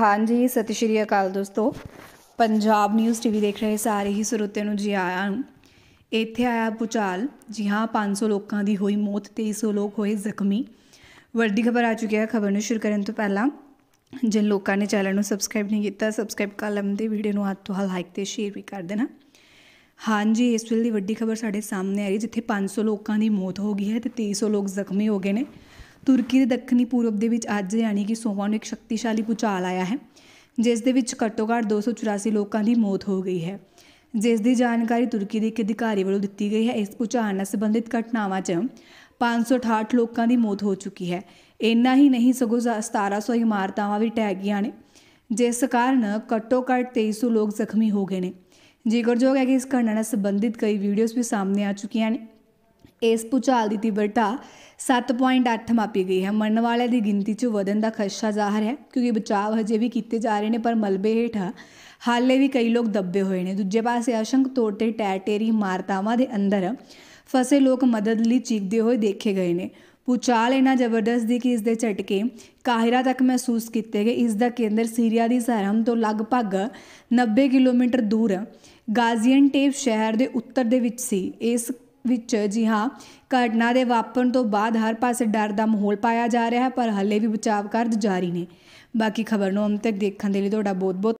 ਹਾਂਜੀ ਸਤਿ ਸ਼੍ਰੀ ਅਕਾਲ ਦੋਸਤੋ ਪੰਜਾਬ ਨਿਊਜ਼ ਟੀਵੀ ਦੇਖ ਰਹੇ ਸਾਰੇ ਹੀ ਸਰੋਤਿਆਂ ਨੂੰ ਜੀ ਆਇਆਂ ਨੂੰ ਇੱਥੇ ਆਇਆ ਪੁਚਾਲ ਜੀ ਹਾਂ 500 ਲੋਕਾਂ ਦੀ ਹੋਈ ਮੌਤ 2300 ਲੋਕ ਹੋਏ ਜ਼ਖਮੀ ਵੱਡੀ ਖਬਰ ਆ ਚੁੱਕੀ ਹੈ ਖਬਰ ਨੂੰ ਸ਼ੁਰੂ ਕਰਨ ਤੋਂ ਪਹਿਲਾਂ ਜਿਨ ਲੋਕਾਂ ਨੇ ਚੈਨਲ ਨੂੰ ਸਬਸਕ੍ਰਾਈਬ ਨਹੀਂ ਕੀਤਾ ਸਬਸਕ੍ਰਾਈਬ ਕਰ ਲਮ ਤੇ ਵੀਡੀਓ ਨੂੰ ਹੱਥ ਤੋਂ ਲਾਈਕ ਤੇ ਸ਼ੇਅਰ ਵੀ ਕਰ ਦੇਣਾ ਹਾਂਜੀ ਇਸ ਵੇਲੇ ਦੀ ਵੱਡੀ ਖਬਰ ਸਾਡੇ ਸਾਹਮਣੇ ਆ ਰਹੀ ਜਿੱਥੇ 500 ਲੋਕਾਂ ਦੀ ਮੌਤ ਹੋ ਗਈ ਹੈ ਤੇ 2300 ਲੋਕ ਜ਼ਖਮੀ ਹੋ ਗਏ ਨੇ ਤੁਰਕੀ ਦੇ ਦੱਖਣੀ ਪੂਰਬ ਦੇ ਵਿੱਚ ਅੱਜ ਯਾਨੀ ਕਿ ਸੋਮਵਾਰ ਨੂੰ ਇੱਕ ਸ਼ਕਤੀਸ਼ਾਲੀ ਭੂਚਾਲ ਆਇਆ ਹੈ ਜਿਸ ਦੇ ਵਿੱਚ ਘੱਟੋ ਘੱਟ 284 ਲੋਕਾਂ ਦੀ ਮੌਤ ਹੋ ਗਈ ਹੈ ਜਿਸ ਦੀ ਜਾਣਕਾਰੀ ਤੁਰਕੀ ਦੇ ਇੱਕ ਅਧਿਕਾਰੀ ਵੱਲੋਂ ਦਿੱਤੀ ਗਈ ਹੈ ਇਸ ਭੂਚਾਲ ਨਾਲ ਸੰਬੰਧਿਤ ਘਟਨਾਵਾਂ 'ਚ 568 ਲੋਕਾਂ ਦੀ ਮੌਤ ਹੋ ਚੁੱਕੀ ਹੈ ਇੰਨਾ ਹੀ ਨਹੀਂ ਸਗੋਂ 1700 ਇਮਾਰਤਾਂ ਵੀ ਟੈਗ ਗਈਆਂ ਨੇ ਜਿਸ ਕਾਰਨ ਘੱਟੋ ਘੱਟ 2300 ਲੋਕ ਜ਼ਖਮੀ ਹੋ ਗਏ ਨੇ ਜੇਕਰ ਜੋ ਹੈ ਕਿ ਇਸ ਘਟਨਾ ਨਾਲ ਸੰਬੰਧਿਤ ਕਈ ਵੀਡੀਓਜ਼ ਵੀ ਸਾਹਮਣੇ ਆ ਚੁੱਕੀਆਂ ਨੇ ਇਸ ਪੁਚਾਲ ਦੀ ਤੀਬਰਤਾ 7.8 ਮਾਪੀ ਗਈ ਹੈ ਮਰਨ ਵਾਲਿਆਂ ਦੀ ਗਿਣਤੀ 'ਚ ਵਧਣ ਦਾ ਖਸ਼ਾ ਜ਼ਾਹਰ ਹੈ ਕਿਉਂਕਿ ਬਚਾਅ ਹਜੇ ਵੀ ਕੀਤੇ ਜਾ ਰਹੇ ਨੇ ਪਰ ਮਲਬੇ ਹੇਠਾ ਹਾਲੇ ਵੀ ਕਈ ਲੋਕ ਦੱਬੇ ਹੋਏ ਨੇ ਦੂਜੇ ਪਾਸੇ ਅਸ਼ੰਕ ਤੌਰ ਤੇ ਟੈਟੇਰੀ ਮਾਰਤਾਵਾਂ ਦੇ ਅੰਦਰ ਫਸੇ ਲੋਕ ਮਦਦ ਲਈ ਚੀਕਦੇ ਹੋਏ ਦੇਖੇ ਗਏ ਨੇ ਪੁਚਾਲ ਇਹਨਾਂ ਜ਼ਬਰਦਸਤ ਦੀ ਕਿ ਇਸ ਦੇ ਝਟਕੇ ਕਾਹਿਰਾ ਤੱਕ ਮਹਿਸੂਸ ਕੀਤੇ ਗਏ ਇਸ ਦਾ ਕੇਂਦਰ ਸੀਰੀਆ ਦੀ ਸਰਹੰਦ ਤੋਂ ਲਗਭਗ 90 ਕਿਲੋਮੀਟਰ ਦੂਰ ਗਾਜ਼ੀਅਨ ਟੇਪ ਸ਼ਹਿਰ ਦੇ ਉੱਤਰ ਦੇ ਵਿੱਚ ਸੀ ਇਸ ਵਿੱਚ ਜੀ ਹਾਂ ਘਟਨਾ ਦੇ ਵਾਪਰਨ ਤੋਂ ਬਾਅਦ ਹਰ ਪਾਸੇ ਡਰ ਦਾ ਮਾਹੌਲ ਪਾਇਆ ਜਾ ਰਿਹਾ ਹੈ ਪਰ ਹੱਲੇ ਵੀ ਬਚਾਵ ਕਾਰਜ ਜਾਰੀ ਨੇ ਬਾਕੀ ਖਬਰ ਨੂੰ ਅੰਤ ਤੱਕ ਦੇਖਣ ਦੇ ਲਈ ਤੁਹਾਡਾ ਬਹੁਤ ਬਹੁਤ